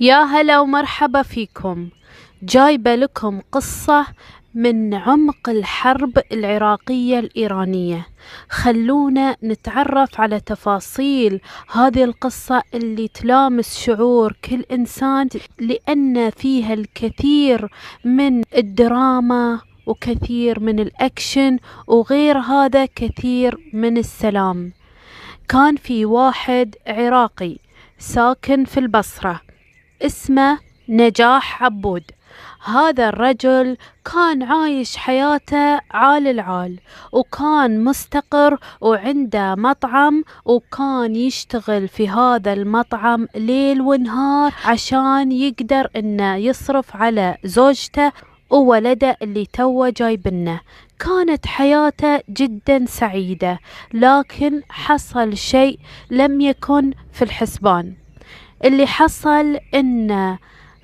يا هلا ومرحبا فيكم جايبة لكم قصة من عمق الحرب العراقية الإيرانية خلونا نتعرف على تفاصيل هذه القصة اللي تلامس شعور كل إنسان لأن فيها الكثير من الدراما وكثير من الأكشن وغير هذا كثير من السلام كان في واحد عراقي ساكن في البصره اسمه نجاح عبود هذا الرجل كان عايش حياته عال العال وكان مستقر وعنده مطعم وكان يشتغل في هذا المطعم ليل ونهار عشان يقدر انه يصرف على زوجته وولده اللي توه جايبنه كانت حياته جدا سعيدة لكن حصل شيء لم يكن في الحسبان اللي حصل أن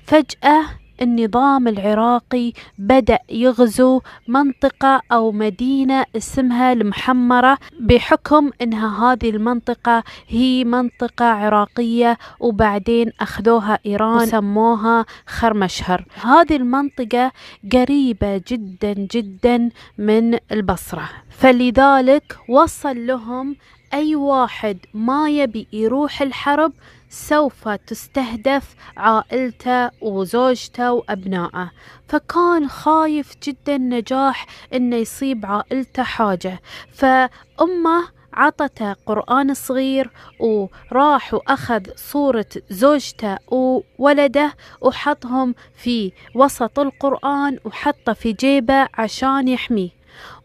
فجأة النظام العراقي بدأ يغزو منطقة أو مدينة اسمها المحمرة بحكم أنها هذه المنطقة هي منطقة عراقية وبعدين أخذوها إيران وسموها خرمشهر هذه المنطقة قريبة جدا جدا من البصرة فلذلك وصل لهم أي واحد ما يبي يروح الحرب سوف تستهدف عائلته وزوجته وأبنائه فكان خايف جدا نجاح أنه يصيب عائلته حاجة فأمه عطته قرآن صغير وراح وأخذ صورة زوجته وولده وحطهم في وسط القرآن وحطه في جيبه عشان يحميه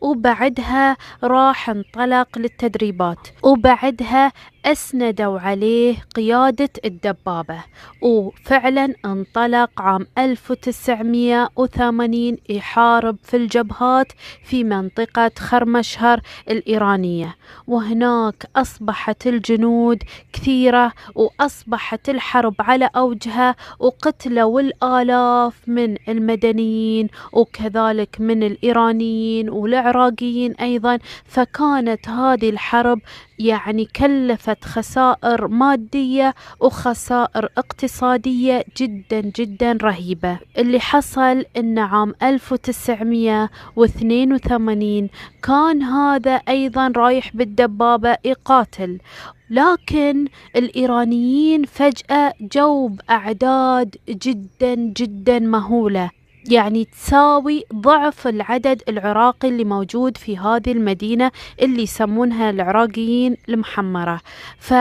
وبعدها راح انطلق للتدريبات وبعدها أسندوا عليه قيادة الدبابة وفعلا انطلق عام 1980 يحارب في الجبهات في منطقة خرمشهر الإيرانية وهناك أصبحت الجنود كثيرة وأصبحت الحرب على أوجها وقتلوا الآلاف من المدنيين وكذلك من الإيرانيين ولعبوا العراقيين أيضا فكانت هذه الحرب يعني كلفت خسائر مادية وخسائر اقتصادية جدا جدا رهيبة اللي حصل ان عام 1982 كان هذا ايضا رايح بالدبابة يقاتل لكن الإيرانيين فجأة جو بأعداد جدا جدا مهولة يعني تساوي ضعف العدد العراقي اللي موجود في هذه المدينة اللي يسمونها العراقيين المحمرة ف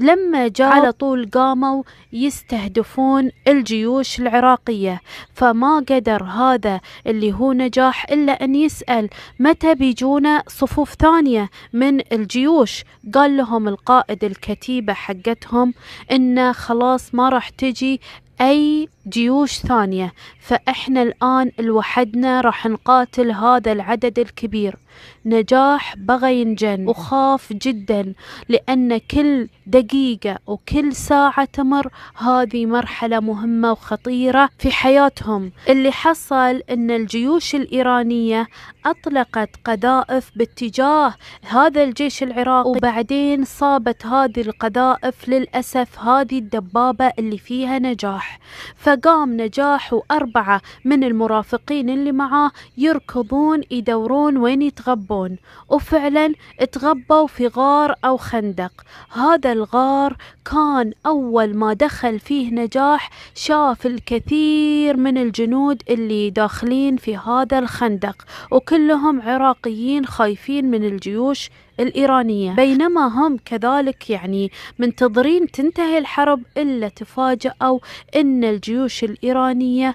لما جاء على آه. طول قاموا يستهدفون الجيوش العراقية فما قدر هذا اللي هو نجاح إلا أن يسأل متى بيجونا صفوف ثانية من الجيوش قال لهم القائد الكتيبة حقتهم إن خلاص ما راح تجي أي جيوش ثانية فإحنا الآن لوحدنا راح نقاتل هذا العدد الكبير نجاح بغى ينجن وخاف جدا لأن كل دقيقة وكل ساعة تمر هذه مرحلة مهمة وخطيرة في حياتهم اللي حصل أن الجيوش الإيرانية أطلقت قذائف باتجاه هذا الجيش العراقي وبعدين صابت هذه القذائف للأسف هذه الدبابة اللي فيها نجاح فقام نجاح وأربعة من المرافقين اللي معاه يركضون يدورون وين يتغبون وفعلا تغبوا في غار أو خندق هذا الغار كان أول ما دخل فيه نجاح شاف الكثير من الجنود اللي داخلين في هذا الخندق وكل كلهم عراقيين خايفين من الجيوش الإيرانية بينما هم كذلك يعني منتظرين تنتهي الحرب إلا تفاجأوا أن الجيوش الإيرانية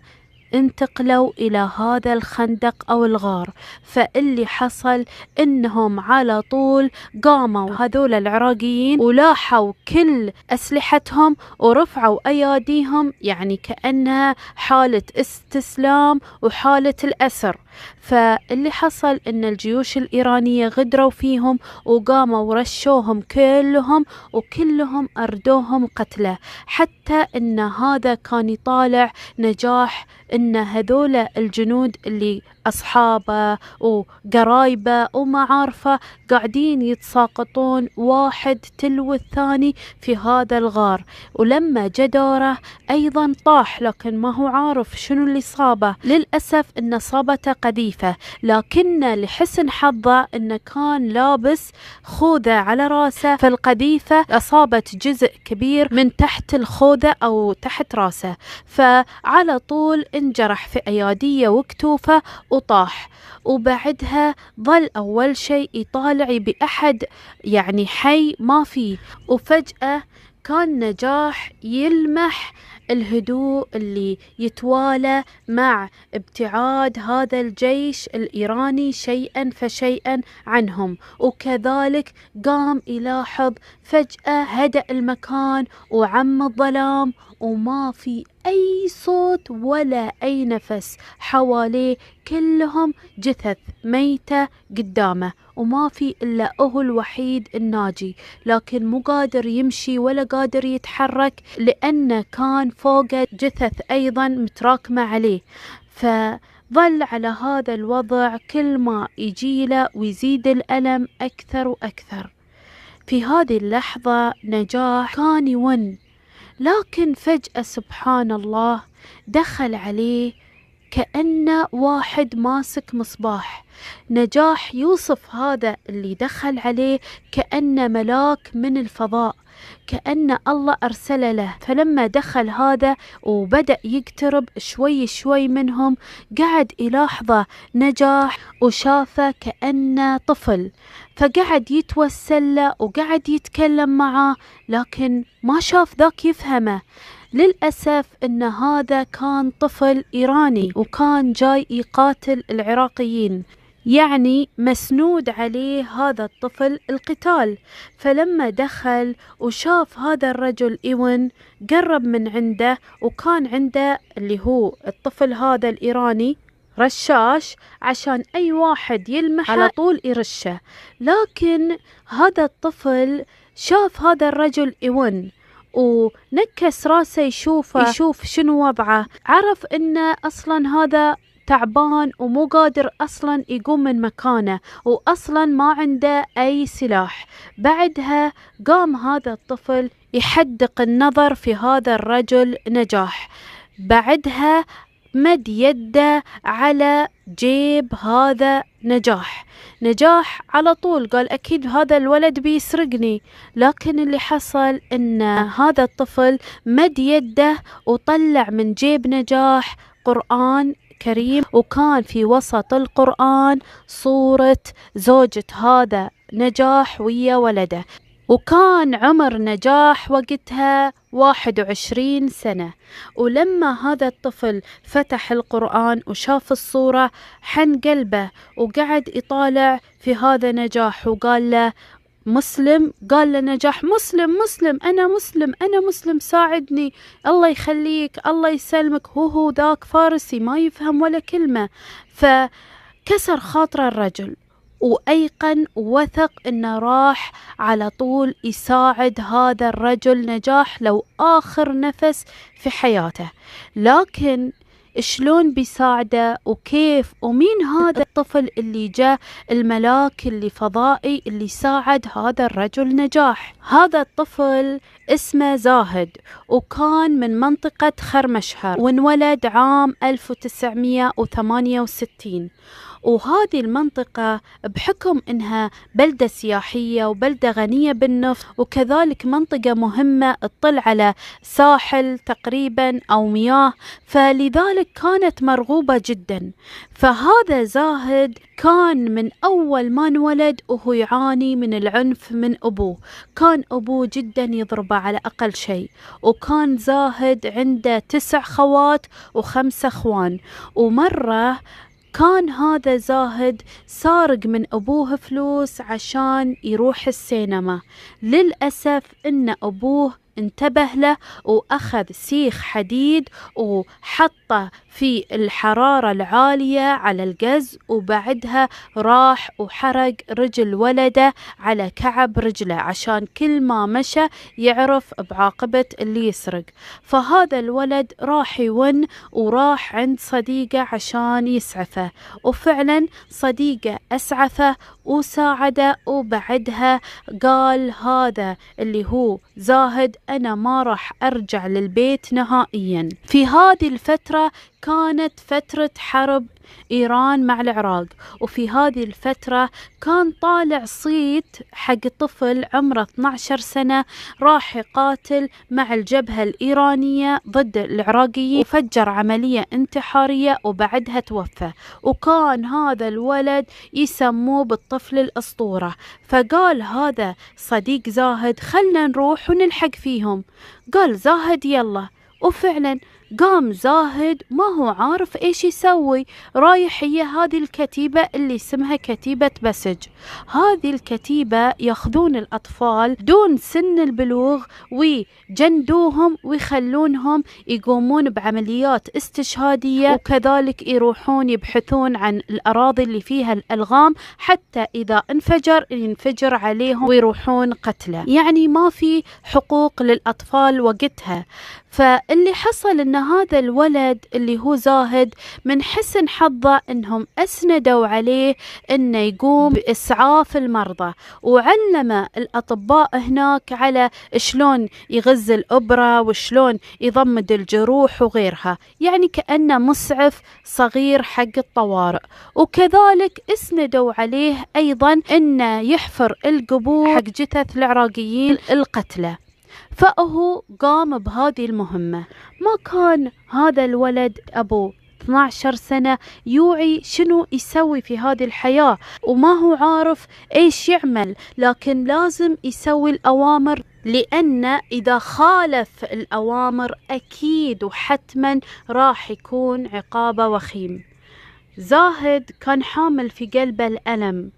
انتقلوا إلى هذا الخندق أو الغار فاللي حصل إنهم على طول قاموا هذول العراقيين ولاحوا كل أسلحتهم ورفعوا أياديهم يعني كأنها حالة استسلام وحالة الأسر فاللي حصل ان الجيوش الايرانية غدروا فيهم وقاموا ورشوهم كلهم وكلهم اردوهم قتله حتى ان هذا كان يطالع نجاح ان هذول الجنود اللي أصحابه وقرايبه ومعارفه قاعدين يتساقطون واحد تلو الثاني في هذا الغار ولما جداره أيضا طاح لكن ما هو عارف شنو اللي صابه للأسف أن صابته قذيفة لكن لحسن حظه أنه كان لابس خوذة على راسه فالقذيفة أصابت جزء كبير من تحت الخوذة أو تحت راسه فعلى طول انجرح في أياديه وكتوفه وطاح وبعدها ظل أول شيء يطالع بأحد يعني حي ما فيه وفجأة كان نجاح يلمح الهدوء اللي يتوالى مع ابتعاد هذا الجيش الايراني شيئا فشيئا عنهم وكذلك قام يلاحظ فجاه هدا المكان وعم الظلام وما في أي صوت ولا أي نفس حواليه كلهم جثث ميتة قدامه وما في إلا أهو الوحيد الناجي لكن مو قادر يمشي ولا قادر يتحرك لأنه كان فوقه جثث أيضا متراكمة عليه ف ظل على هذا الوضع كل ما يجيله ويزيد الألم أكثر وأكثر في هذه اللحظة نجاح كان يون لكن فجأة سبحان الله دخل عليه كأنه واحد ماسك مصباح نجاح يوصف هذا اللي دخل عليه كأنه ملاك من الفضاء كأن الله أرسل له فلما دخل هذا وبدأ يقترب شوي شوي منهم قعد يلاحظه نجاح وشافه كأنه طفل فقعد يتوسل له وقعد يتكلم معاه لكن ما شاف ذاك يفهمه للأسف أن هذا كان طفل إيراني وكان جاي يقاتل العراقيين يعني مسنود عليه هذا الطفل القتال فلما دخل وشاف هذا الرجل إيون قرب من عنده وكان عنده اللي هو الطفل هذا الإيراني رشاش عشان أي واحد يلمحه على طول يرشه لكن هذا الطفل شاف هذا الرجل إيون ونكس راسه يشوفه يشوف شنو وضعه عرف انه اصلا هذا تعبان ومو قادر اصلا يقوم من مكانه واصلا ما عنده اي سلاح بعدها قام هذا الطفل يحدق النظر في هذا الرجل نجاح بعدها مد يده على جيب هذا نجاح نجاح على طول قال أكيد هذا الولد بيسرقني لكن اللي حصل أن هذا الطفل مد يده وطلع من جيب نجاح قرآن كريم وكان في وسط القرآن صورة زوجة هذا نجاح ويا ولده وكان عمر نجاح وقتها واحد وعشرين سنة ولما هذا الطفل فتح القرآن وشاف الصورة حن قلبه وقعد يطالع في هذا نجاح وقال له مسلم قال له نجاح مسلم مسلم أنا مسلم أنا مسلم ساعدني الله يخليك الله يسلمك هو هو ذاك فارسي ما يفهم ولا كلمة فكسر خاطر الرجل وأيقن وثق أنه راح على طول يساعد هذا الرجل نجاح لو آخر نفس في حياته لكن شلون بيساعده وكيف ومين هذا الطفل اللي جاء الملاك اللي فضائي اللي ساعد هذا الرجل نجاح هذا الطفل اسمه زاهد وكان من منطقة خرمشهر وانولد عام 1968 وهذه المنطقة بحكم أنها بلدة سياحية وبلدة غنية بالنفط وكذلك منطقة مهمة تطل على ساحل تقريبا أو مياه فلذلك كانت مرغوبة جدا فهذا زاهد كان من أول ما انولد وهو يعاني من العنف من أبوه كان أبوه جدا يضربه على أقل شيء وكان زاهد عنده تسع خوات وخمسة أخوان ومرة كان هذا زاهد سارق من أبوه فلوس عشان يروح السينما للأسف أن أبوه انتبه له وأخذ سيخ حديد وحطه في الحرارة العالية على القز وبعدها راح وحرق رجل ولده على كعب رجله عشان كل ما مشى يعرف بعاقبة اللي يسرق فهذا الولد راح يون وراح عند صديقه عشان يسعفه وفعلا صديقه أسعفه وساعده وبعدها قال هذا اللي هو زاهد أنا ما راح أرجع للبيت نهائيا في هذه الفترة كانت فترة حرب إيران مع العراق وفي هذه الفترة كان طالع صيت حق طفل عمره 12 سنة راح يقاتل مع الجبهة الإيرانية ضد العراقيين وفجر عملية انتحارية وبعدها توفى وكان هذا الولد يسموه بالطفل الأسطورة فقال هذا صديق زاهد خلنا نروح ونلحق فيهم قال زاهد يلا وفعلا قام زاهد ما هو عارف ايش يسوي رايح هي هذه الكتيبة اللي اسمها كتيبة بسج هذه الكتيبة ياخذون الأطفال دون سن البلوغ ويجندوهم ويخلونهم يقومون بعمليات استشهادية وكذلك يروحون يبحثون عن الأراضي اللي فيها الألغام حتى إذا انفجر ينفجر عليهم ويروحون قتله يعني ما في حقوق للأطفال وقتها فاللي حصل ان هذا الولد اللي هو زاهد من حسن حظه انهم اسندوا عليه انه يقوم باسعاف المرضى وعلم الاطباء هناك على شلون يغز الابره وشلون يضمد الجروح وغيرها يعني كانه مسعف صغير حق الطوارئ وكذلك اسندوا عليه ايضا انه يحفر القبور حق جثث العراقيين القتله فأهو قام بهذه المهمة ما كان هذا الولد أبو 12 سنة يوعي شنو يسوي في هذه الحياة وما هو عارف ايش يعمل لكن لازم يسوي الأوامر لأن إذا خالف الأوامر أكيد وحتما راح يكون عقابه وخيم زاهد كان حامل في قلبه الألم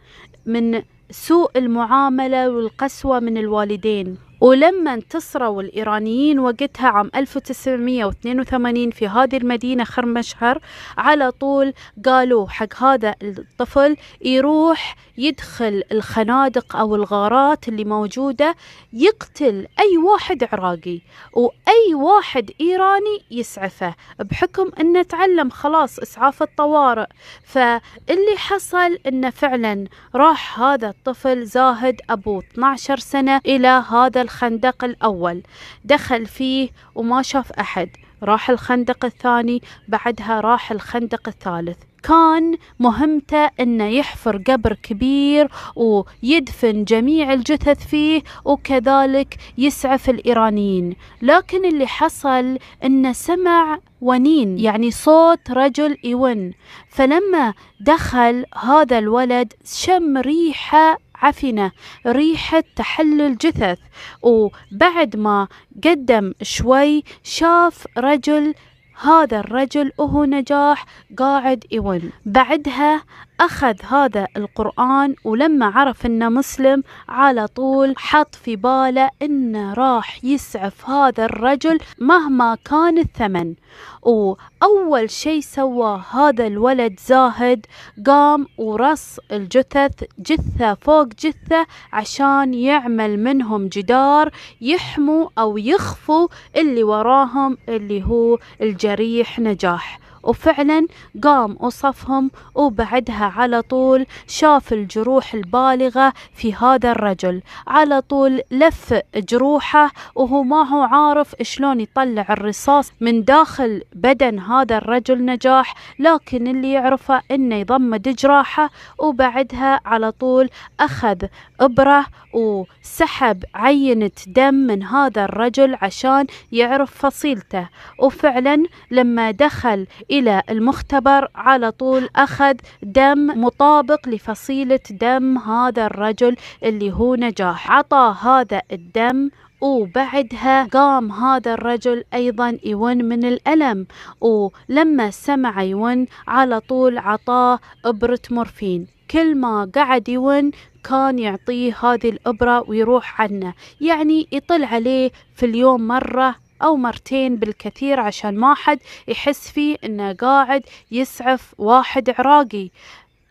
من سوء المعاملة والقسوة من الوالدين ولما انتصروا الإيرانيين وقتها عام 1982 في هذه المدينة خرمشهر على طول قالوا حق هذا الطفل يروح يدخل الخنادق أو الغارات اللي موجودة يقتل أي واحد عراقي وأي واحد إيراني يسعفه بحكم أنه تعلم خلاص إسعاف الطوارئ فاللي حصل أنه فعلا راح هذا الطفل زاهد أبو 12 سنة إلى هذا الخ الخندق الأول دخل فيه وما شاف أحد راح الخندق الثاني بعدها راح الخندق الثالث كان مهمته انه يحفر قبر كبير ويدفن جميع الجثث فيه وكذلك يسعف الايرانيين لكن اللي حصل انه سمع ونين يعني صوت رجل يون فلما دخل هذا الولد شم ريحه عفنة ريحة تحلل جثث وبعد ما قدم شوي شاف رجل هذا الرجل وهو نجاح قاعد يون بعدها أخذ هذا القرآن ولما عرف إنه مسلم على طول حط في باله إنه راح يسعف هذا الرجل مهما كان الثمن وأول شيء سواه هذا الولد زاهد قام ورص الجثث جثة فوق جثة عشان يعمل منهم جدار يحموا أو يخفوا اللي وراهم اللي هو الجريح نجاح وفعلا قام وصفهم وبعدها على طول شاف الجروح البالغة في هذا الرجل على طول لف جروحه وهو ما هو عارف شلون يطلع الرصاص من داخل بدن هذا الرجل نجاح لكن اللي يعرفه انه يضمد جراحه وبعدها على طول اخذ ابره وسحب عينة دم من هذا الرجل عشان يعرف فصيلته وفعلا لما دخل إلى المختبر على طول أخذ دم مطابق لفصيلة دم هذا الرجل اللي هو نجاح عطى هذا الدم وبعدها قام هذا الرجل أيضا يون من الألم ولما سمع يون على طول عطاه إبرة مورفين كل ما قعد يون كان يعطيه هذه الإبرة ويروح عنه يعني يطل عليه في اليوم مرة أو مرتين بالكثير عشان ما حد يحس فيه إنه قاعد يسعف واحد عراقي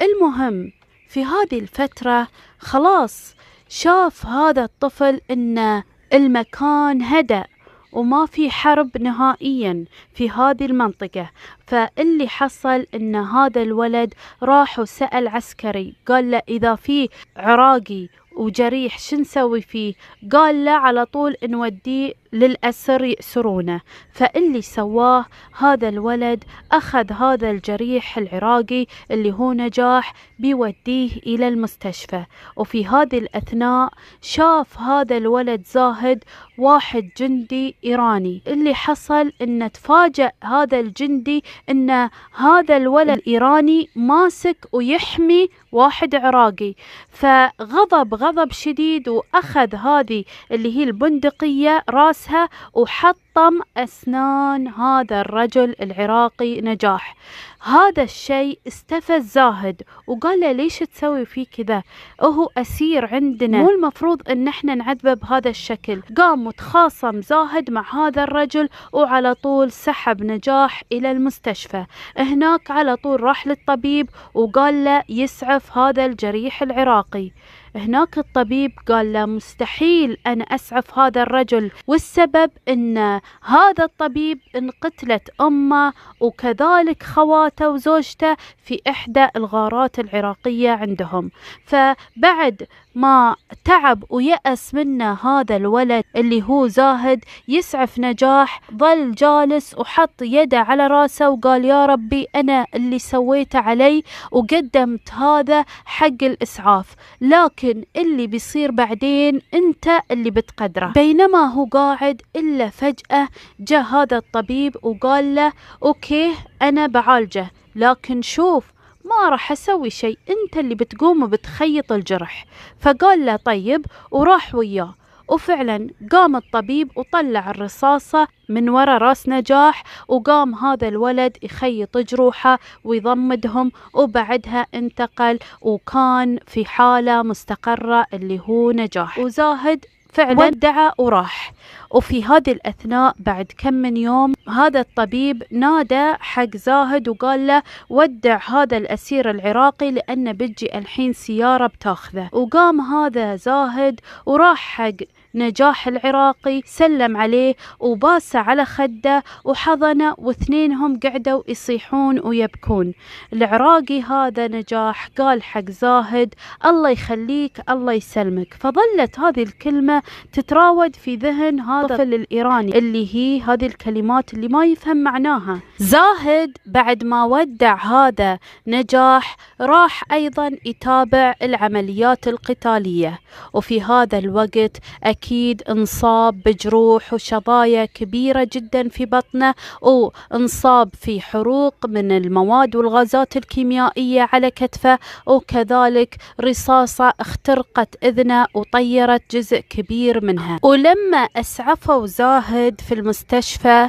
المهم في هذه الفترة خلاص شاف هذا الطفل إن المكان هدأ وما في حرب نهائيا في هذه المنطقة فاللي حصل ان هذا الولد راح وسأل عسكري قال له اذا في عراقي وجريح شو نسوي فيه قال له على طول نوديه للأسر يأسرونه فاللي سواه هذا الولد أخذ هذا الجريح العراقي اللي هو نجاح بيوديه إلى المستشفى وفي هذه الأثناء شاف هذا الولد زاهد واحد جندي إيراني اللي حصل أن تفاجأ هذا الجندي أن هذا الولد الإيراني ماسك ويحمي واحد عراقي فغضب غضب شديد وأخذ هذه اللي هي البندقية راس نفسها وحطم أسنان هذا الرجل العراقي نجاح هذا الشيء استفز زاهد وقال له ليش تسوي فيه كذا هو أسير عندنا مو المفروض أن احنا نعذبه بهذا الشكل قام وتخاصم زاهد مع هذا الرجل وعلى طول سحب نجاح إلى المستشفى هناك على طول راح للطبيب وقال له يسعف هذا الجريح العراقي هناك الطبيب قال له مستحيل أنا أسعف هذا الرجل والسبب أن هذا الطبيب انقتلت أمه وكذلك خواته وزوجته في إحدى الغارات العراقية عندهم فبعد ما تعب ويأس منه هذا الولد اللي هو زاهد يسعف نجاح ظل جالس وحط يده على راسه وقال يا ربي أنا اللي سويته علي وقدمت هذا حق الإسعاف لكن اللي بيصير بعدين أنت اللي بتقدره بينما هو قاعد إلا فجأة جاء هذا الطبيب وقال له أوكي أنا بعالجه لكن شوف ما راح أسوي شيء أنت اللي بتقوم بتخيط الجرح فقال له طيب وراح وياه وفعلا قام الطبيب وطلع الرصاصة من ورا راس نجاح وقام هذا الولد يخيط جروحه ويضمدهم وبعدها انتقل وكان في حالة مستقرة اللي هو نجاح وزاهد فعلا ودع وراح وفي هذه الأثناء بعد كم من يوم هذا الطبيب نادى حق زاهد وقال له ودع هذا الأسير العراقي لأنه بتجي الحين سيارة بتاخذه وقام هذا زاهد وراح حق نجاح العراقي سلم عليه وباسه على خده وحضنه واثنينهم قعدوا يصيحون ويبكون العراقي هذا نجاح قال حق زاهد الله يخليك الله يسلمك فظلت هذه الكلمة تتراود في ذهن هذا الطفل الإيراني اللي هي هذه الكلمات اللي ما يفهم معناها زاهد بعد ما ودع هذا نجاح راح أيضا يتابع العمليات القتالية وفي هذا الوقت أكيد أكيد انصاب بجروح وشظايا كبيرة جدا في بطنه وانصاب في حروق من المواد والغازات الكيميائية على كتفه وكذلك رصاصة اخترقت إذنه وطيرت جزء كبير منها ولما أسعفوا زاهد في المستشفى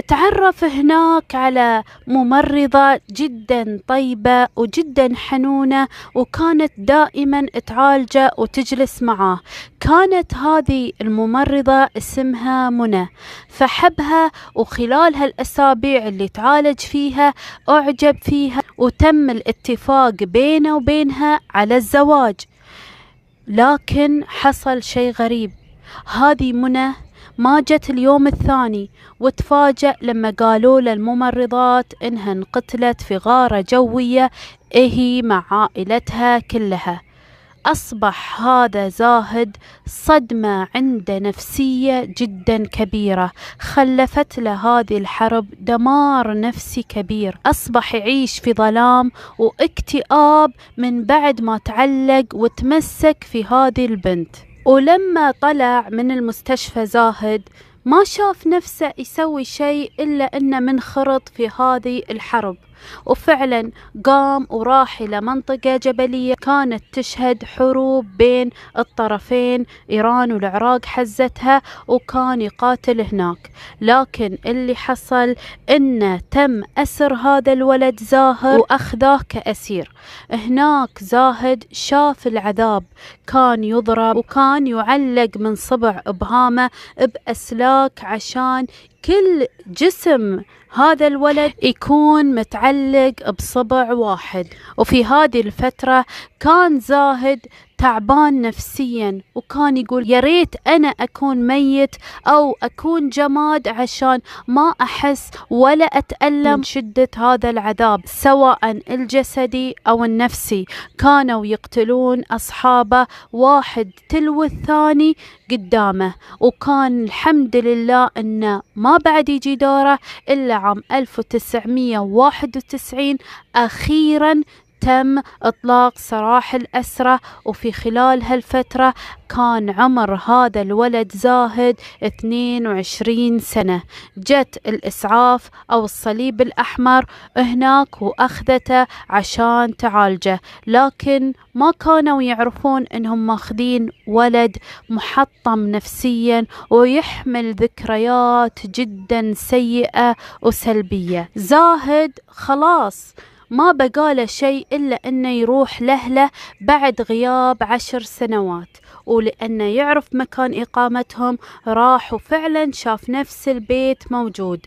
تعرف هناك على ممرضة جدا طيبة وجدا حنونة وكانت دائما تعالجه وتجلس معاه كانت هذه الممرضة اسمها منى فحبها وخلال هالأسابيع اللي تعالج فيها أعجب فيها وتم الاتفاق بينه وبينها على الزواج لكن حصل شيء غريب هذه منى ما جت اليوم الثاني وتفاجأ لما قالوا للممرضات إنها انقتلت في غارة جوية إهي مع عائلتها كلها أصبح هذا زاهد صدمة عنده نفسية جدا كبيرة خلفت له هذه الحرب دمار نفسي كبير أصبح يعيش في ظلام واكتئاب من بعد ما تعلق وتمسك في هذه البنت ولما طلع من المستشفى زاهد ما شاف نفسه يسوي شيء إلا أنه منخرط في هذه الحرب وفعلا قام وراح إلى منطقة جبلية كانت تشهد حروب بين الطرفين إيران والعراق حزتها وكان يقاتل هناك لكن اللي حصل إنه تم أسر هذا الولد زاهر وأخذه كأسير هناك زاهد شاف العذاب كان يضرب وكان يعلق من صبع إبهامه بأسلاك عشان كل جسم هذا الولد يكون متعلق بصبع واحد وفي هذه الفترة كان زاهد تعبان نفسيا وكان يقول يا ريت انا اكون ميت او اكون جماد عشان ما احس ولا اتالم من شده هذا العذاب سواء الجسدي او النفسي كانوا يقتلون اصحابه واحد تلو الثاني قدامه وكان الحمد لله انه ما بعد يجي دوره الا عام 1991 اخيرا تم إطلاق سراح الأسرة وفي خلال هالفترة كان عمر هذا الولد زاهد 22 سنة جت الإسعاف أو الصليب الأحمر هناك وأخذته عشان تعالجه لكن ما كانوا يعرفون أنهم ماخذين ولد محطم نفسيا ويحمل ذكريات جدا سيئة وسلبية زاهد خلاص ما بقاله شيء إلا أنه يروح لأهله بعد غياب عشر سنوات ولأنه يعرف مكان إقامتهم راح وفعلا شاف نفس البيت موجود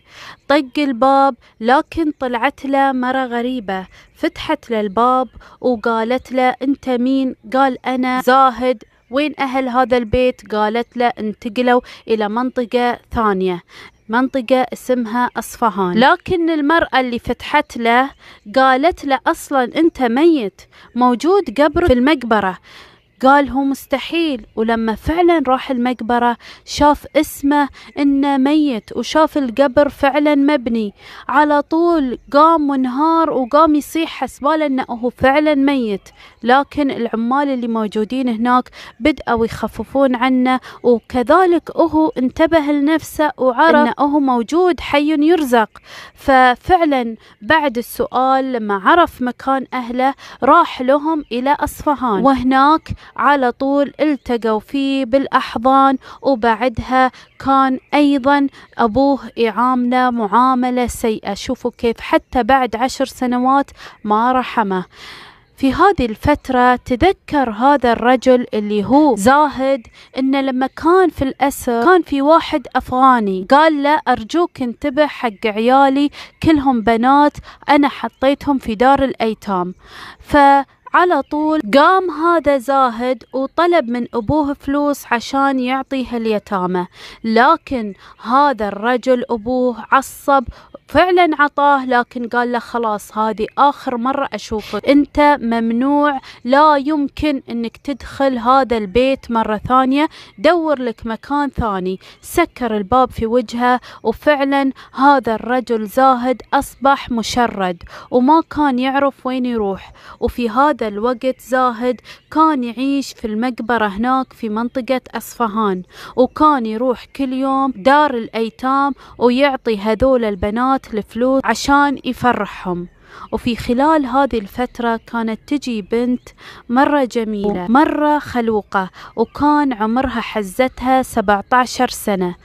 طق الباب لكن طلعت له مرة غريبة فتحت له الباب وقالت له أنت مين؟ قال أنا زاهد وين أهل هذا البيت؟ قالت له انتقلوا إلى منطقة ثانية منطقة اسمها أصفهان لكن المرأة اللي فتحت له قالت له أصلا أنت ميت موجود قبر في المقبرة قال هو مستحيل ولما فعلا راح المقبرة شاف اسمه انه ميت وشاف القبر فعلا مبني على طول قام ونهار وقام يصيح حسباله انه هو فعلا ميت لكن العمال اللي موجودين هناك بدأوا يخففون عنه وكذلك هو انتبه لنفسه وعرف انه هو موجود حي يرزق ففعلا بعد السؤال لما عرف مكان اهله راح لهم الى اصفهان وهناك على طول التقوا فيه بالأحضان وبعدها كان أيضا أبوه يعامله معاملة سيئة شوفوا كيف حتى بعد عشر سنوات ما رحمه في هذه الفترة تذكر هذا الرجل اللي هو زاهد انه لما كان في الاسر كان في واحد افغاني قال له ارجوك انتبه حق عيالي كلهم بنات انا حطيتهم في دار الايتام ف على طول قام هذا زاهد وطلب من أبوه فلوس عشان يعطيها اليتامى لكن هذا الرجل أبوه عصب فعلا عطاه لكن قال له خلاص هذه آخر مرة أشوفك أنت ممنوع لا يمكن أنك تدخل هذا البيت مرة ثانية دور لك مكان ثاني سكر الباب في وجهه وفعلا هذا الرجل زاهد أصبح مشرد وما كان يعرف وين يروح وفي هذا هذا الوقت زاهد كان يعيش في المقبرة هناك في منطقة أصفهان وكان يروح كل يوم دار الأيتام ويعطي هذول البنات الفلوس عشان يفرحهم وفي خلال هذه الفترة كانت تجي بنت مرة جميلة مرة خلوقة وكان عمرها حزتها 17 سنة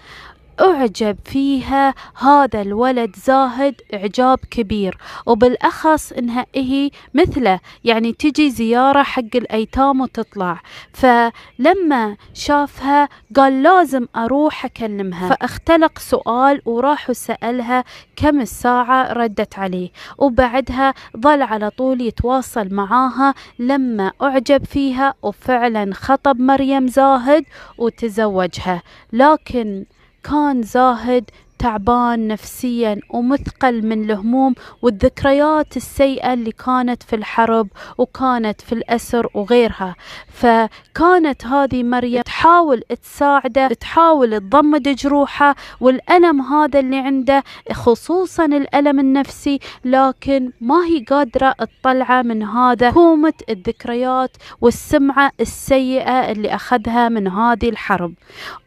أعجب فيها هذا الولد زاهد إعجاب كبير وبالأخص إنها إيه مثله يعني تجي زيارة حق الأيتام وتطلع فلما شافها قال لازم أروح أكلمها فاختلق سؤال وراح سألها كم الساعة ردت عليه وبعدها ظل على طول يتواصل معاها لما أعجب فيها وفعلا خطب مريم زاهد وتزوجها لكن كان زاهد تعبان نفسيا ومثقل من الهموم والذكريات السيئة اللي كانت في الحرب وكانت في الأسر وغيرها فكانت هذه مريم تحاول تساعده تحاول تضمد جروحه والألم هذا اللي عنده خصوصا الألم النفسي لكن ما هي قادرة تطلعه من هذا كومة الذكريات والسمعة السيئة اللي أخذها من هذه الحرب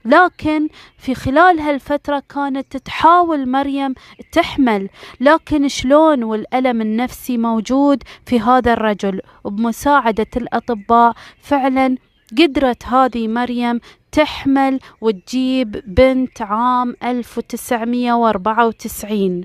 لكن في خلال هالفترة كانت تحاول مريم تحمل لكن شلون والألم النفسي موجود في هذا الرجل وبمساعدة الأطباء فعلا قدرت هذه مريم تحمل وتجيب بنت عام 1994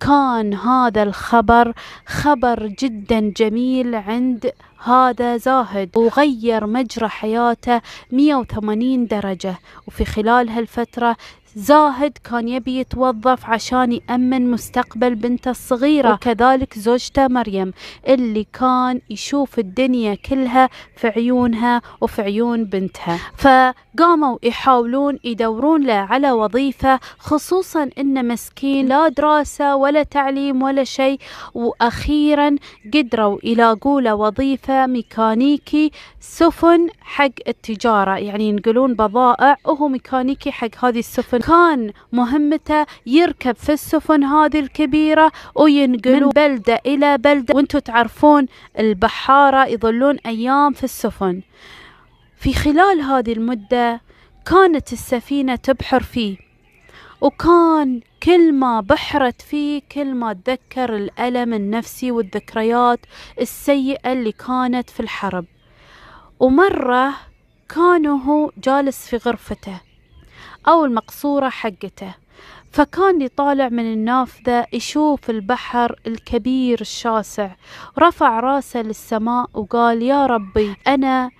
كان هذا الخبر خبر جدا جميل عند هذا زاهد وغير مجرى حياته 180 درجة وفي خلال هالفترة زاهد كان يبي يتوظف عشان يأمن مستقبل بنته الصغيرة وكذلك زوجته مريم اللي كان يشوف الدنيا كلها في عيونها وفي عيون بنتها فقاموا يحاولون يدورون له على وظيفة خصوصا انه مسكين لا دراسة ولا تعليم ولا شيء واخيرا قدروا يلاقوا له وظيفة ميكانيكي سفن حق التجارة يعني ينقلون بضائع وهو ميكانيكي حق هذه السفن السفن كان مهمته يركب في السفن هذه الكبيرة وينقل من بلدة إلى بلدة وانتم تعرفون البحارة يظلون أيام في السفن في خلال هذه المدة كانت السفينة تبحر فيه وكان كل ما بحرت فيه كل ما تذكر الألم النفسي والذكريات السيئة اللي كانت في الحرب ومرة كان هو جالس في غرفته أو المقصورة حقته فكان يطالع من النافذة يشوف البحر الكبير الشاسع رفع راسه للسماء وقال يا ربي أنا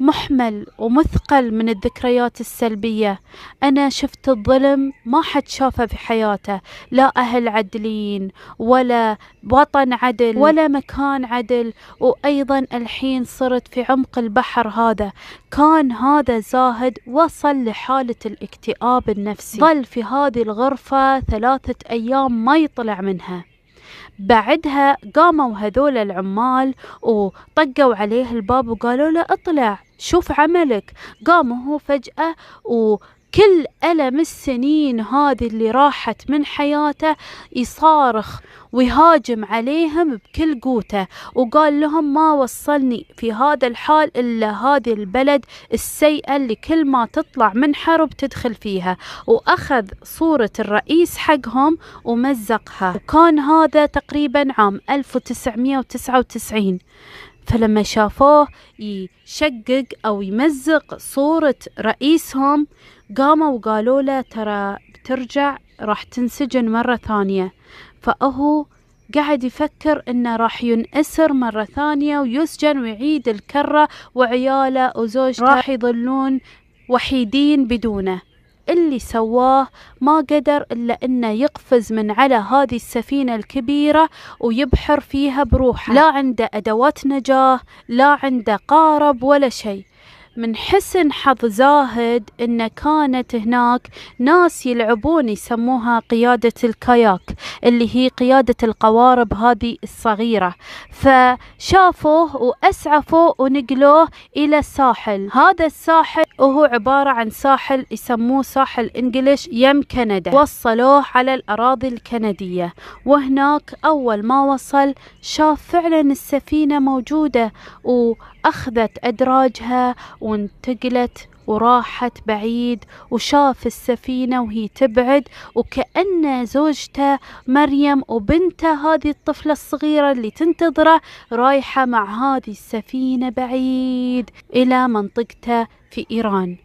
محمل ومثقل من الذكريات السلبية أنا شفت الظلم ما حد شافه في حياته لا أهل عدلين ولا وطن عدل ولا مكان عدل وأيضا الحين صرت في عمق البحر هذا كان هذا زاهد وصل لحالة الاكتئاب النفسي ظل في هذه الغرفة ثلاثة أيام ما يطلع منها بعدها قاموا هذول العمال وطقوا عليه الباب وقالوا له اطلع شوف عملك قام هو فجأة و كل ألم السنين هذه اللي راحت من حياته يصارخ ويهاجم عليهم بكل قوته وقال لهم ما وصلني في هذا الحال إلا هذه البلد السيئة اللي كل ما تطلع من حرب تدخل فيها وأخذ صورة الرئيس حقهم ومزقها وكان هذا تقريبا عام 1999 فلما شافوه يشقق أو يمزق صورة رئيسهم قاموا وقالوا له ترى بترجع راح تنسجن مرة ثانية فأهو قاعد يفكر انه راح ينأسر مرة ثانية ويسجن ويعيد الكرة وعياله وزوجته راح يظلون وحيدين بدونه اللي سواه ما قدر إلا أنه يقفز من على هذه السفينة الكبيرة ويبحر فيها بروحه لا عنده أدوات نجاة لا عنده قارب ولا شيء من حسن حظ زاهد أن كانت هناك ناس يلعبون يسموها قيادة الكاياك اللي هي قيادة القوارب هذه الصغيرة فشافوه وأسعفوه ونقلوه إلى الساحل هذا الساحل وهو عبارة عن ساحل يسموه ساحل إنجليش يم كندا وصلوه على الأراضي الكندية وهناك أول ما وصل شاف فعلا السفينة موجودة وأخذت أدراجها وانتقلت وراحت بعيد وشاف السفينة وهي تبعد وكأن زوجته مريم وبنته هذه الطفلة الصغيرة اللي تنتظره رايحة مع هذه السفينة بعيد إلى منطقته في إيران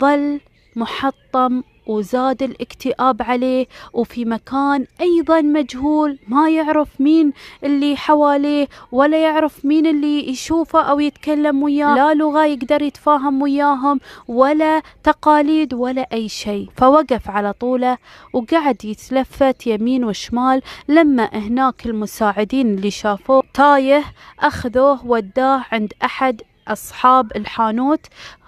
ظل محطم وزاد الاكتئاب عليه وفي مكان أيضا مجهول ما يعرف مين اللي حواليه ولا يعرف مين اللي يشوفه أو يتكلم وياه لا لغة يقدر يتفاهم وياهم ولا تقاليد ولا أي شيء فوقف على طوله وقعد يتلفت يمين وشمال لما هناك المساعدين اللي شافوه تايه أخذوه وداه عند أحد أصحاب الحانوت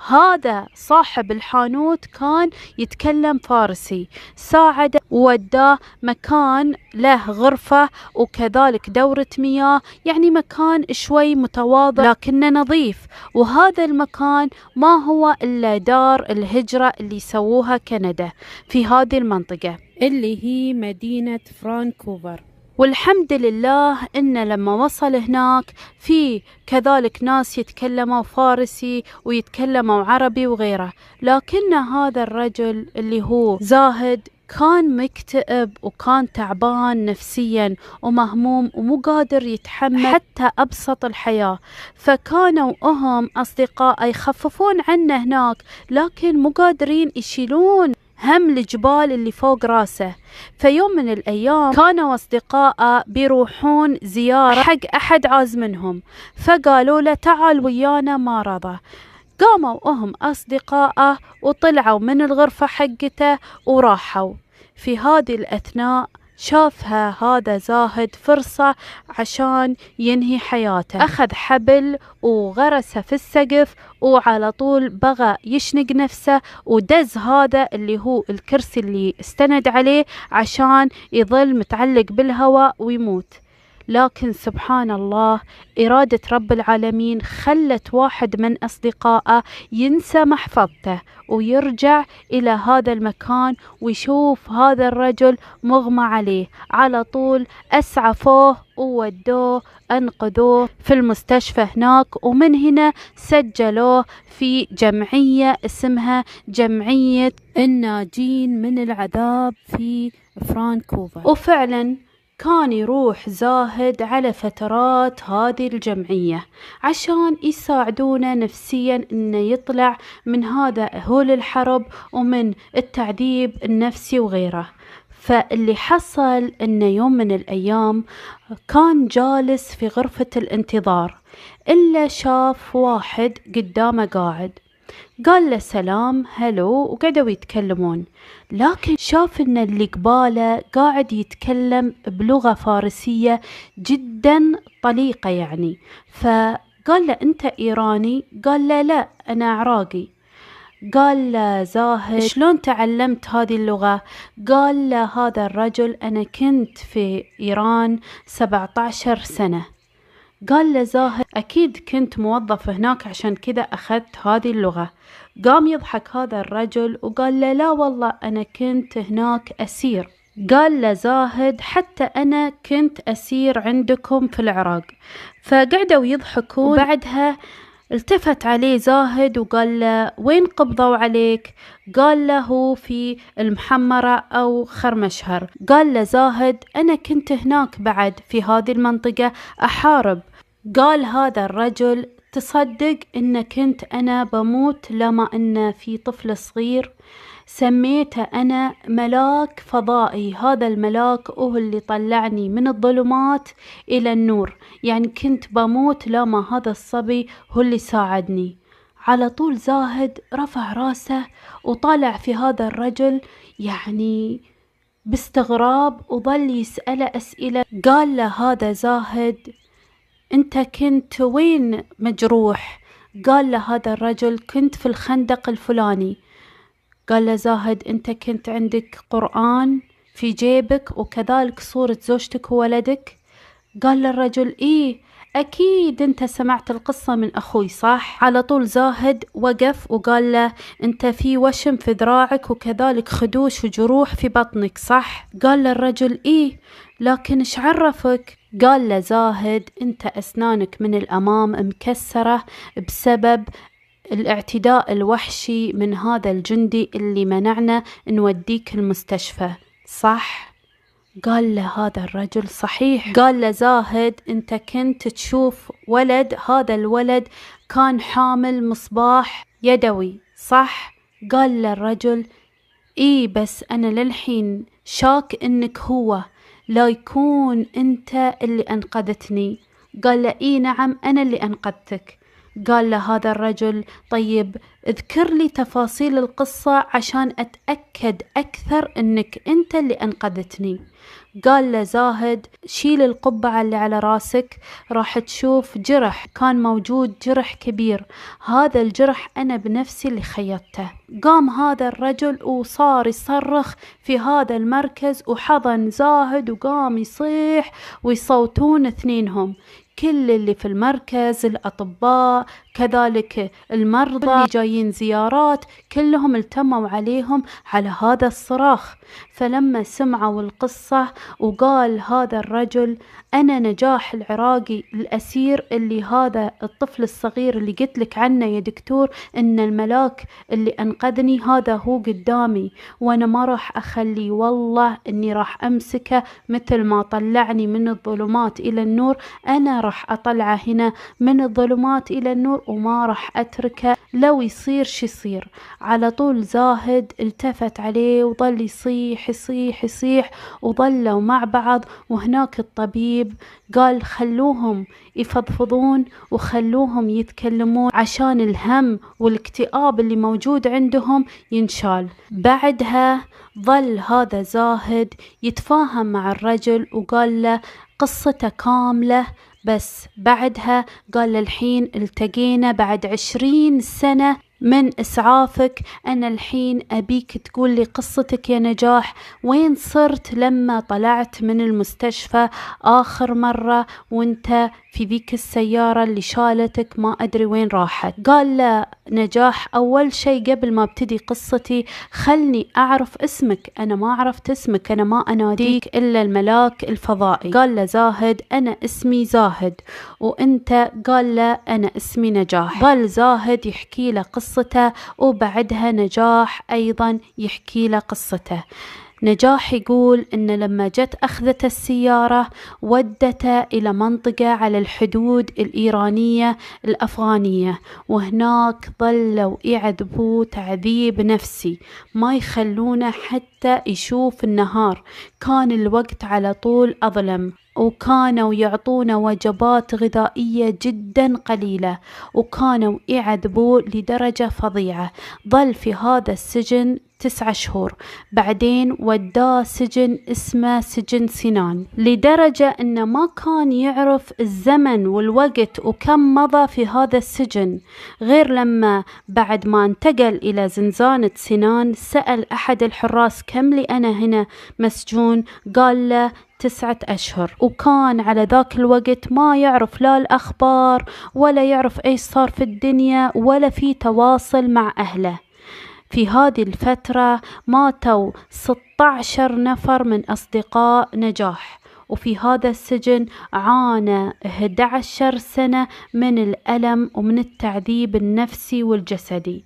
هذا صاحب الحانوت كان يتكلم فارسي ساعده ووداه مكان له غرفة وكذلك دورة مياه يعني مكان شوي متواضع لكنه نظيف وهذا المكان ما هو إلا دار الهجرة اللي سووها كندا في هذه المنطقة اللي هي مدينة فرانكوفر والحمد لله إن لما وصل هناك في كذلك ناس يتكلموا فارسي ويتكلموا عربي وغيره لكن هذا الرجل اللي هو زاهد كان مكتئب وكان تعبان نفسيا ومهموم ومو قادر يتحمل حتى أبسط الحياة فكانوا هم أصدقاء يخففون عنه هناك لكن مو قادرين يشيلون هم الجبال اللي فوق راسه فيوم من الأيام كانوا أصدقائه بيروحون زيارة حق أحد عاز منهم فقالوا له تعال ويانا ما رضى قاموا أهم أصدقائه وطلعوا من الغرفة حقته وراحوا في هذه الأثناء شافها هذا زاهد فرصة عشان ينهي حياته أخذ حبل وغرسه في السقف وعلى طول بغى يشنق نفسه ودز هذا اللي هو الكرسي اللي استند عليه عشان يظل متعلق بالهواء ويموت لكن سبحان الله إرادة رب العالمين خلت واحد من أصدقائه ينسى محفظته ويرجع إلى هذا المكان ويشوف هذا الرجل مغمى عليه على طول أسعفوه وودوه أنقذوه في المستشفى هناك ومن هنا سجلوه في جمعية اسمها جمعية الناجين من العذاب في فرانكوفر وفعلا كان يروح زاهد على فترات هذه الجمعية عشان يساعدونه نفسيا انه يطلع من هذا هول الحرب ومن التعذيب النفسي وغيره فاللي حصل انه يوم من الايام كان جالس في غرفة الانتظار الا شاف واحد قدامه قاعد قال له سلام هلو وقعدوا يتكلمون لكن شاف ان اللي قباله قاعد يتكلم بلغة فارسية جدا طليقة يعني فقال له انت ايراني قال له لا انا عراقي قال له زاهد شلون تعلمت هذه اللغة قال له هذا الرجل أنا كنت في إيران 17 سنة قال له زاهد أكيد كنت موظف هناك عشان كذا أخذت هذه اللغة قام يضحك هذا الرجل وقال له لا والله أنا كنت هناك أسير قال له زاهد حتى أنا كنت أسير عندكم في العراق فقعدوا يضحكون وبعدها التفت عليه زاهد وقال له وين قبضوا عليك قال له في المحمرة أو خرمشهر قال له زاهد أنا كنت هناك بعد في هذه المنطقة أحارب قال هذا الرجل تصدق ان كنت انا بموت لما ان في طفل صغير سميته انا ملاك فضائي هذا الملاك هو اللي طلعني من الظلمات الى النور يعني كنت بموت لما هذا الصبي هو اللي ساعدني على طول زاهد رفع راسه وطالع في هذا الرجل يعني باستغراب وظل يسأله أسئلة قال له هذا زاهد أنت كنت وين مجروح قال له هذا الرجل كنت في الخندق الفلاني قال له زاهد أنت كنت عندك قرآن في جيبك وكذلك صورة زوجتك وولدك قال له الرجل إيه أكيد أنت سمعت القصة من أخوي صح؟ على طول زاهد وقف وقال له أنت في وشم في ذراعك وكذلك خدوش وجروح في بطنك صح؟ قال له الرجل إيه لكن إيش عرفك؟ قال له زاهد انت اسنانك من الامام مكسره بسبب الاعتداء الوحشي من هذا الجندي اللي منعنا نوديك المستشفى صح قال له هذا الرجل صحيح قال له زاهد انت كنت تشوف ولد هذا الولد كان حامل مصباح يدوي صح قال له الرجل اي بس انا للحين شاك انك هو لا يكون انت اللي انقذتني قال له اي نعم انا اللي انقذتك قال له هذا الرجل طيب اذكر لي تفاصيل القصة عشان اتأكد اكثر انك انت اللي انقذتني قال له زاهد شيل القبعة اللي على راسك راح تشوف جرح كان موجود جرح كبير هذا الجرح أنا بنفسي اللي خيطته قام هذا الرجل وصار يصرخ في هذا المركز وحضن زاهد وقام يصيح ويصوتون اثنينهم كل اللي في المركز الأطباء كذلك المرضى اللي جايين زيارات كلهم التموا عليهم على هذا الصراخ فلما سمعوا القصة وقال هذا الرجل أنا نجاح العراقي الأسير اللي هذا الطفل الصغير اللي قلت لك عنه يا دكتور إن الملاك اللي أنقذني هذا هو قدامي وأنا ما راح أخليه والله إني راح أمسكه مثل ما طلعني من الظلمات إلى النور أنا راح أطلعه هنا من الظلمات إلى النور وما راح أتركه لو يصير شي يصير على طول زاهد التفت عليه وظل يصيح يصيح يصيح وظلوا مع بعض وهناك الطبيب قال خلوهم يفضفضون وخلوهم يتكلمون عشان الهم والاكتئاب اللي موجود عندهم ينشال بعدها ظل هذا زاهد يتفاهم مع الرجل وقال له قصته كاملة بس بعدها قال الحين التقينا بعد عشرين سنة من إسعافك أنا الحين أبيك تقول لي قصتك يا نجاح وين صرت لما طلعت من المستشفى آخر مرة وانت في ذيك السيارة اللي شالتك ما أدري وين راحت قال لا نجاح أول شيء قبل ما ابتدي قصتي خلني أعرف اسمك أنا ما عرفت اسمك أنا ما أناديك إلا الملاك الفضائي قال له زاهد أنا اسمي زاهد وأنت قال له أنا اسمي نجاح ظل زاهد يحكي له قصته وبعدها نجاح أيضا يحكي له قصته نجاح يقول إن لما جت أخذت السيارة ودته إلى منطقة على الحدود الإيرانية الأفغانية وهناك ظلوا يعذبوه تعذيب نفسي ما يخلونه حتى يشوف النهار كان الوقت على طول أظلم وكانوا يعطونا وجبات غذائية جدا قليلة وكانوا يعذبوه لدرجة فظيعة ظل في هذا السجن تسعة شهور بعدين وداه سجن اسمه سجن سنان لدرجة أنه ما كان يعرف الزمن والوقت وكم مضى في هذا السجن غير لما بعد ما انتقل إلى زنزانة سنان سأل أحد الحراس كم لي أنا هنا مسجون قال له تسعة أشهر وكان على ذاك الوقت ما يعرف لا الأخبار ولا يعرف إيش صار في الدنيا ولا في تواصل مع أهله في هذه الفترة ماتوا 16 نفر من أصدقاء نجاح وفي هذا السجن عانى 11 سنة من الألم ومن التعذيب النفسي والجسدي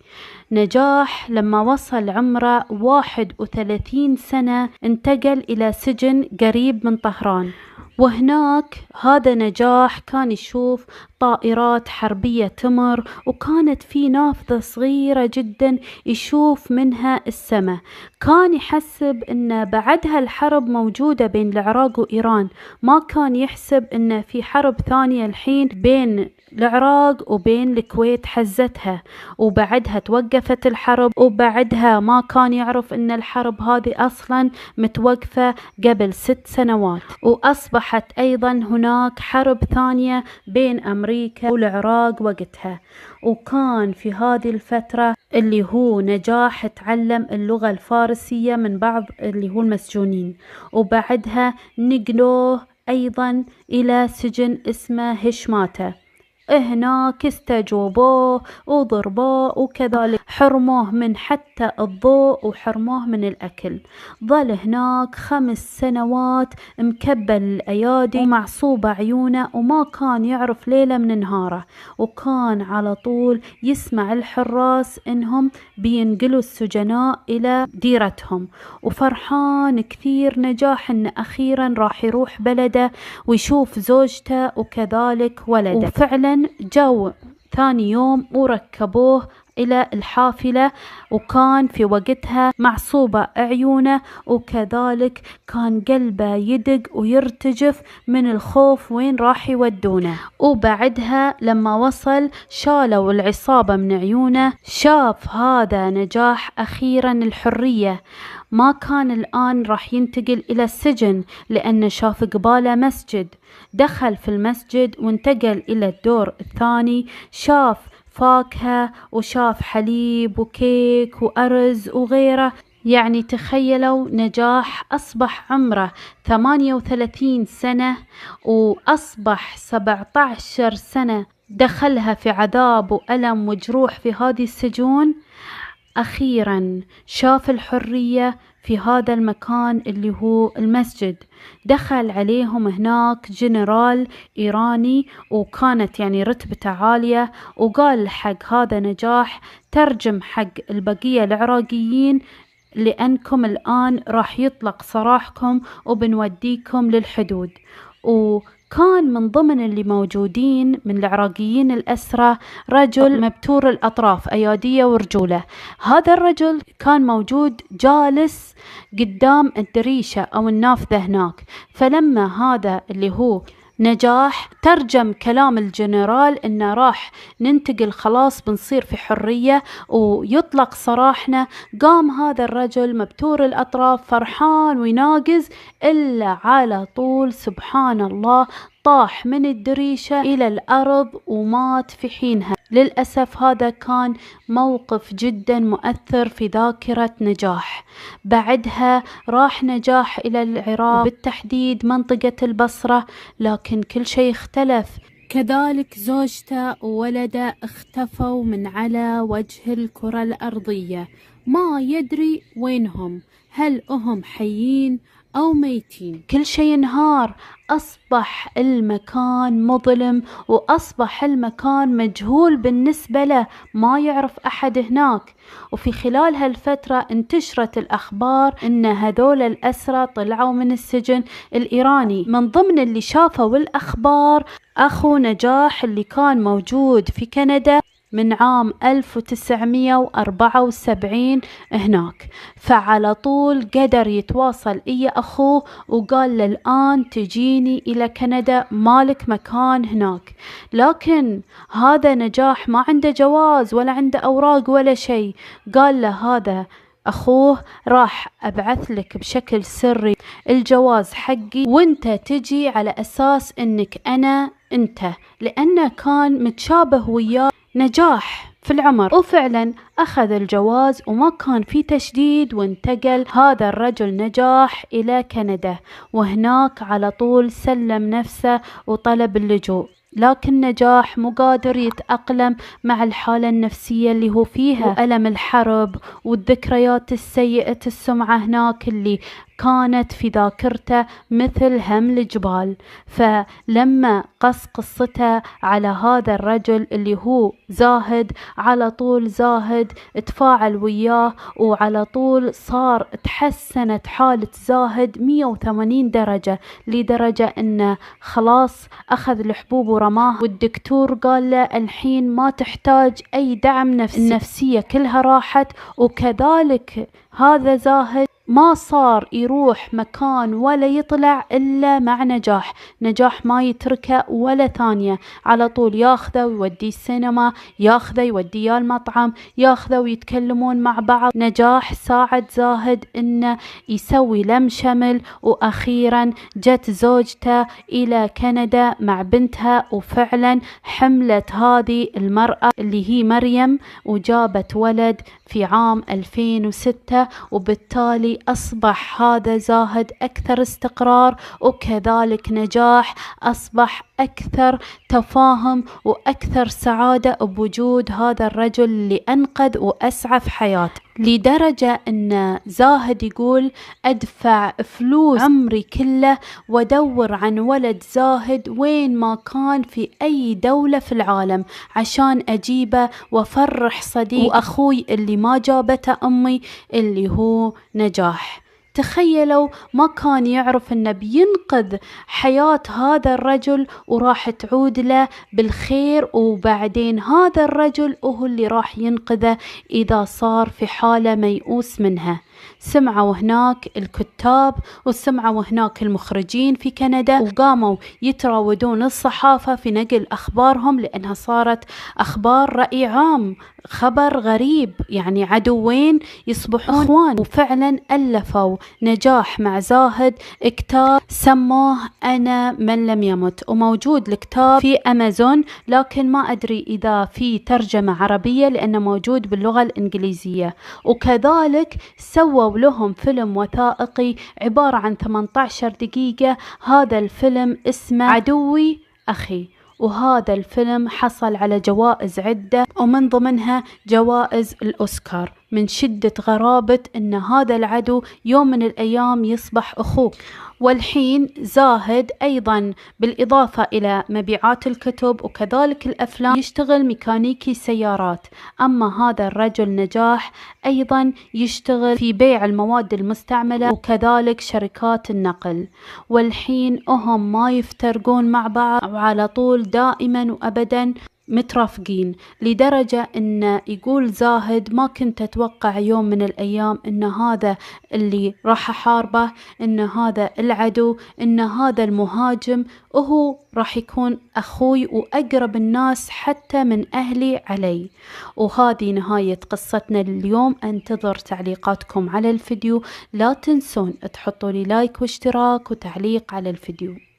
نجاح لما وصل عمره 31 سنة انتقل إلى سجن قريب من طهران وهناك هذا نجاح كان يشوف طائرات حربية تمر وكانت في نافذة صغيرة جدا يشوف منها السماء كان يحسب ان بعدها الحرب موجودة بين العراق وإيران ما كان يحسب ان في حرب ثانية الحين بين العراق وبين الكويت حزتها وبعدها توقفت الحرب وبعدها ما كان يعرف ان الحرب هذه اصلا متوقفة قبل ست سنوات واصبحت ايضا هناك حرب ثانية بين امريكا والعراق وقتها وكان في هذه الفترة اللي هو نجاح تعلم اللغة الفارسية من بعض اللي هو المسجونين وبعدها نقلوه أيضا إلى سجن اسمه هشماته هناك استجوبوه وضربوه وكذلك حرموه من حتى الضوء وحرموه من الأكل ظل هناك خمس سنوات مكبل الأيادي ومعصوبة عيونه وما كان يعرف ليلة من نهاره وكان على طول يسمع الحراس إنهم بينقلوا السجناء إلى ديرتهم وفرحان كثير نجاح إن أخيرا راح يروح بلده ويشوف زوجته وكذلك ولده وفعلا جو ثاني يوم وركبوه إلى الحافلة وكان في وقتها معصوبة عيونه وكذلك كان قلبه يدق ويرتجف من الخوف وين راح يودونه وبعدها لما وصل شالوا العصابة من عيونه شاف هذا نجاح أخيرا الحرية ما كان الآن راح ينتقل إلى السجن لأنه شاف قباله مسجد دخل في المسجد وانتقل إلى الدور الثاني شاف فاكهة وشاف حليب وكيك وأرز وغيره يعني تخيلوا نجاح أصبح عمره 38 سنة وأصبح 17 سنة دخلها في عذاب وألم وجروح في هذه السجون أخيرا شاف الحرية في هذا المكان اللي هو المسجد دخل عليهم هناك جنرال إيراني وكانت يعني رتبته عالية وقال حق هذا نجاح ترجم حق البقية العراقيين لأنكم الآن راح يطلق سراحكم وبنوديكم للحدود و كان من ضمن اللي موجودين من العراقيين الأسرة رجل مبتور الأطراف أيادية ورجولة هذا الرجل كان موجود جالس قدام الدريشة أو النافذة هناك فلما هذا اللي هو نجاح ترجم كلام الجنرال انه راح ننتقل خلاص بنصير في حرية ويطلق سراحنا قام هذا الرجل مبتور الاطراف فرحان ويناقز الا على طول سبحان الله طاح من الدريشة الى الارض ومات في حينها للأسف هذا كان موقف جدا مؤثر في ذاكرة نجاح بعدها راح نجاح إلى العراق بالتحديد منطقة البصرة لكن كل شيء اختلف كذلك زوجته وولده اختفوا من على وجه الكرة الأرضية ما يدري وينهم هل أهم حيين أو ميتين كل شيء انهار أصبح المكان مظلم وأصبح المكان مجهول بالنسبة له ما يعرف أحد هناك وفي خلال هالفترة انتشرت الأخبار أن هذول الأسرى طلعوا من السجن الإيراني من ضمن اللي شافوا الأخبار أخو نجاح اللي كان موجود في كندا من عام 1974 هناك فعلى طول قدر يتواصل إيا أخوه وقال للآن تجيني إلى كندا مالك مكان هناك لكن هذا نجاح ما عنده جواز ولا عنده أوراق ولا شيء قال له هذا أخوه راح أبعث لك بشكل سري الجواز حقي وانت تجي على أساس أنك أنا أنت لأنه كان متشابه وياه نجاح في العمر وفعلا أخذ الجواز وما كان في تشديد وانتقل هذا الرجل نجاح إلى كندا وهناك على طول سلم نفسه وطلب اللجوء لكن نجاح مو قادر يتأقلم مع الحالة النفسية اللي هو فيها وألم الحرب والذكريات السيئة السمعة هناك اللي كانت في ذاكرته مثل هم الجبال فلما قص قصته على هذا الرجل اللي هو زاهد على طول زاهد تفاعل وياه وعلى طول صار تحسنت حالة زاهد 180 درجة لدرجة انه خلاص اخذ الحبوب ورماها والدكتور قال له الحين ما تحتاج اي دعم نفسي النفسية كلها راحت وكذلك هذا زاهد ما صار يروح مكان ولا يطلع إلا مع نجاح نجاح ما يتركه ولا ثانية على طول ياخذه ويوديه السينما ياخذه يوديه المطعم ياخذه ويتكلمون مع بعض نجاح ساعد زاهد إنه يسوي لم شمل وأخيرا جت زوجته إلى كندا مع بنتها وفعلا حملت هذه المرأة اللي هي مريم وجابت ولد في عام 2006 وبالتالي أصبح هذا زاهد أكثر استقرار وكذلك نجاح أصبح أكثر تفاهم وأكثر سعادة بوجود هذا الرجل اللي أنقذ وأسعى في حياته لدرجة أن زاهد يقول أدفع فلوس عمري كله وأدور عن ولد زاهد وين ما كان في أي دولة في العالم عشان أجيبه وأفرح صديق وأخوي اللي ما جابته أمي اللي هو نجاح تخيلوا ما كان يعرف انه بينقذ حياة هذا الرجل وراح تعود له بالخير وبعدين هذا الرجل هو اللي راح ينقذه اذا صار في حالة ميؤوس منها سمعوا هناك الكتاب وسمعوا هناك المخرجين في كندا وقاموا يتراودون الصحافة في نقل أخبارهم لأنها صارت أخبار رأي عام خبر غريب يعني عدوين يصبحون اخوان وفعلا الفوا نجاح مع زاهد كتاب سموه انا من لم يمت وموجود الكتاب في امازون لكن ما ادري اذا في ترجمه عربيه لانه موجود باللغه الانجليزيه وكذلك سووا لهم فيلم وثائقي عبارة عن 18 دقيقة هذا الفيلم اسمه عدوي أخي وهذا الفيلم حصل على جوائز عدة ومن ضمنها جوائز الأوسكار من شدة غرابة أن هذا العدو يوم من الأيام يصبح أخوك والحين زاهد أيضا بالإضافة إلى مبيعات الكتب وكذلك الأفلام يشتغل ميكانيكي سيارات أما هذا الرجل نجاح أيضا يشتغل في بيع المواد المستعملة وكذلك شركات النقل والحين أهم ما يفترقون مع بعض وعلى طول دائما وأبدا مترافقين لدرجة أن يقول زاهد ما كنت أتوقع يوم من الأيام أن هذا اللي راح أحاربه أن هذا العدو أن هذا المهاجم وهو راح يكون أخوي وأقرب الناس حتى من أهلي علي وهذه نهاية قصتنا لليوم أنتظر تعليقاتكم على الفيديو لا تنسون تحطوا لي لايك واشتراك وتعليق على الفيديو